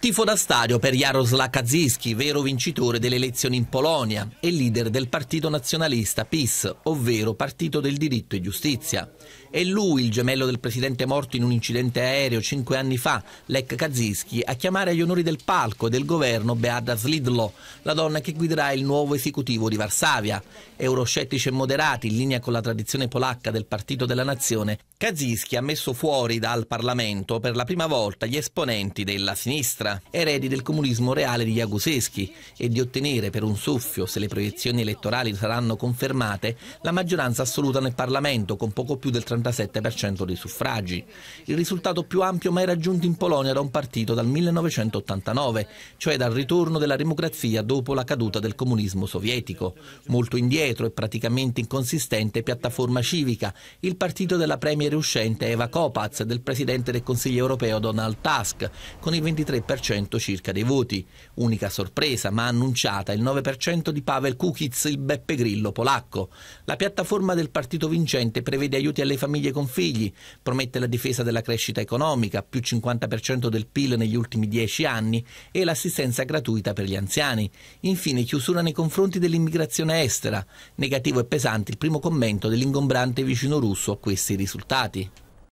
Tifo da stadio per Jaroslaw Kaczynski, vero vincitore delle elezioni in Polonia e leader del partito nazionalista PIS, ovvero Partito del Diritto e Giustizia. È lui, il gemello del presidente morto in un incidente aereo cinque anni fa, Lech Kaczynski, a chiamare agli onori del palco e del governo Beata Slidlo, la donna che guiderà il nuovo esecutivo di Varsavia. Euroscettici e moderati, in linea con la tradizione polacca del Partito della Nazione, Kaczynski ha messo fuori dal Parlamento per la prima volta gli esponenti della sinistra destra, eredi del comunismo reale di Jaguseschi, e di ottenere per un soffio, se le proiezioni elettorali saranno confermate, la maggioranza assoluta nel Parlamento con poco più del 37% dei suffragi. Il risultato più ampio mai raggiunto in Polonia da un partito dal 1989, cioè dal ritorno della democrazia dopo la caduta del comunismo sovietico. Molto indietro e praticamente inconsistente piattaforma civica, il partito della premier uscente Eva Kopacz e del presidente del Consiglio europeo Donald Tusk, con il 23% 9% circa dei voti. Unica sorpresa, ma annunciata, il 9% di Pavel Kukic, il Beppe Grillo polacco. La piattaforma del partito vincente prevede aiuti alle famiglie con figli, promette la difesa della crescita economica, più 50% del PIL negli ultimi 10 anni e l'assistenza gratuita per gli anziani. Infine chiusura nei confronti dell'immigrazione estera. Negativo e pesante il primo commento dell'ingombrante vicino russo a questi risultati.